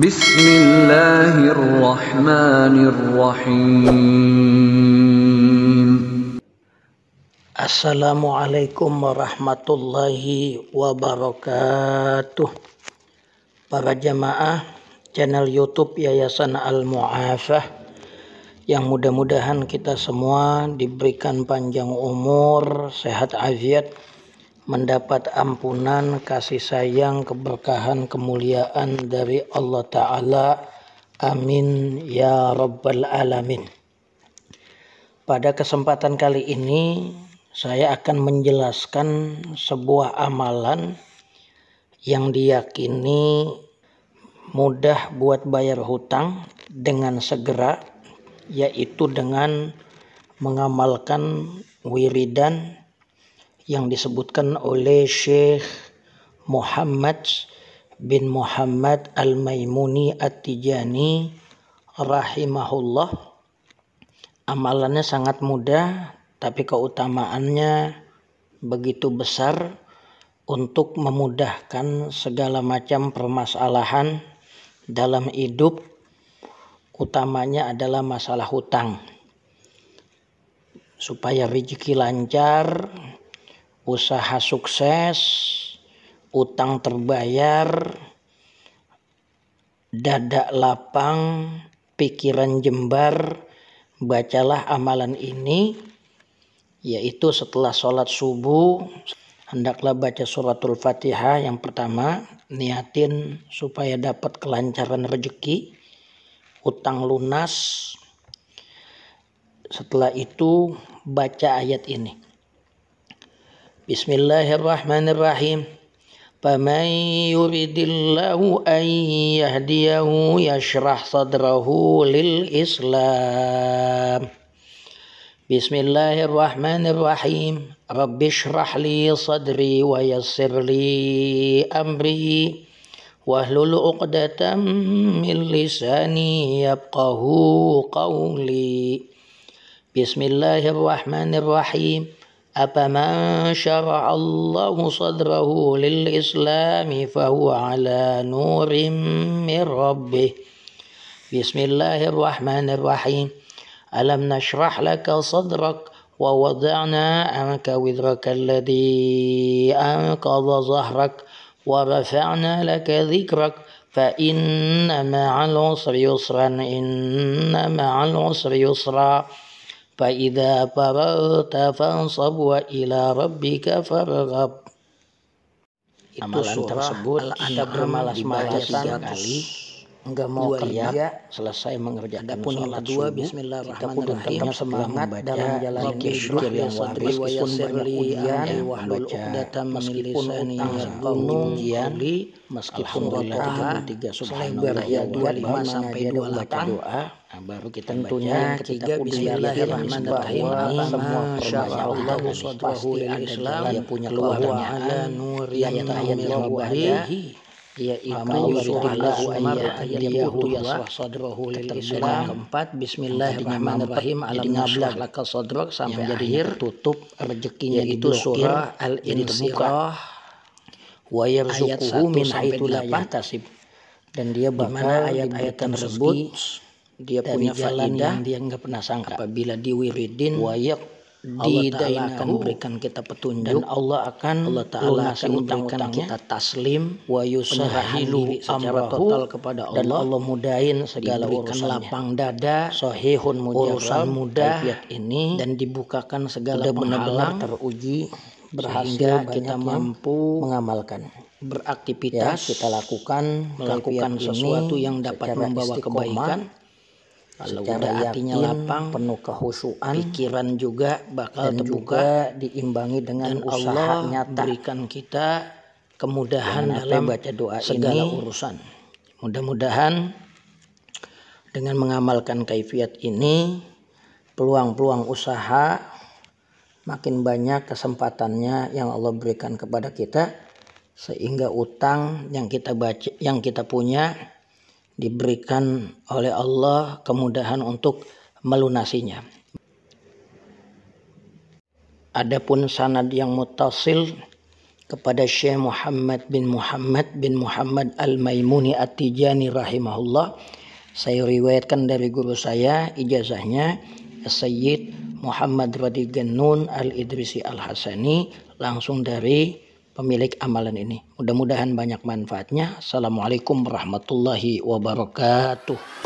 Bismillahirrahmanirrahim. Assalamualaikum warahmatullahi wabarakatuh. Para jamaah channel YouTube Yayasan Al-Mu'afah yang mudah-mudahan kita semua diberikan panjang umur, sehat afiat mendapat ampunan, kasih sayang, keberkahan, kemuliaan dari Allah Ta'ala. Amin ya Rabbal Alamin. Pada kesempatan kali ini, saya akan menjelaskan sebuah amalan yang diyakini mudah buat bayar hutang dengan segera, yaitu dengan mengamalkan wiridan yang disebutkan oleh Syekh Muhammad bin Muhammad Al-Maimuni At-Tijani rahimahullah amalannya sangat mudah tapi keutamaannya begitu besar untuk memudahkan segala macam permasalahan dalam hidup utamanya adalah masalah hutang supaya rezeki lancar usaha sukses, utang terbayar, dada lapang, pikiran jembar, bacalah amalan ini, yaitu setelah sholat subuh, hendaklah baca suratul fatihah yang pertama, niatin supaya dapat kelancaran rezeki, utang lunas, setelah itu baca ayat ini. بسم الله الرحمن الرحيم فمن يرد الله أن يهديه يشرح صدره للإسلام بسم الله الرحمن الرحيم رب اشرح لي صدري ويسر لي أمري واهلل عقدة من لساني يبقه قولي بسم الله الرحمن الرحيم أفمن شرع الله صدره للإسلام فهو على نور من ربه بسم الله الرحمن الرحيم ألم نشرح لك صدرك ووضعنا عنك وذرك الذي أنقض ظهرك ورفعنا لك ذكرك فإن مع العسر يسرا إن مع العسر يسرا فإذا فرغت fansab wa ila rabbika amalan tersebut kita bermalas-malasan kali enggak mau dua kerja ya, selesai mengerjakan adapun yang kedua subuh, bismillahirrahmanirrahim semangat dalam menjalani zikir yang wajib meskipun banyak ujian meskipun utang min lisani ujian meskipun alhamdulillah tiga subhanallah ya dua lima sampai 28 doa baru kita tentunya ketiga bismillahirrahmanirrahim wa sallallahu alaihi wasallam islam punya keluarga ala nur yang ayat yang Ya itu Allah yasrah sadrahu lil Islam. Keempat bismillahirrahmanirrahim alam nablagh laka sadrak sampai akhir tutup rezekinya itu surah Al-Insyirah wa yarzuquhu min haitsu la Dan dia bakal ayat-ayat tersebut dia punya jalan yang dia nggak pernah sangka apabila diwiridin wayak Allah akan berikan kita petunjuk dan Allah akan Allah Ta'ala akan kita taslim wa yusahilu secara total kepada Allah dan Allah mudahin segala urusan lapang dada sahihun urusan mudah ini dan dibukakan segala benar-benar teruji berhasil kita mampu mengamalkan beraktivitas ya, kita lakukan melakukan sesuatu yang dapat membawa kebaikan kalau secara udah hatinya lapang penuh kehusuan pikiran juga bakal dan terbuka juga diimbangi dengan dan usaha Allah nyata berikan kita kemudahan dalam baca doa segala ini, urusan mudah-mudahan dengan mengamalkan kaifiat ini peluang-peluang usaha makin banyak kesempatannya yang Allah berikan kepada kita sehingga utang yang kita baca yang kita punya diberikan oleh Allah kemudahan untuk melunasinya. Adapun sanad yang mutasil kepada Syekh Muhammad bin Muhammad bin Muhammad Al-Maimuni At-Tijani rahimahullah saya riwayatkan dari guru saya ijazahnya Sayyid Muhammad Radigan Genun Al-Idrisi Al-Hasani langsung dari pemilik amalan ini. Mudah-mudahan banyak manfaatnya. Assalamualaikum warahmatullahi wabarakatuh.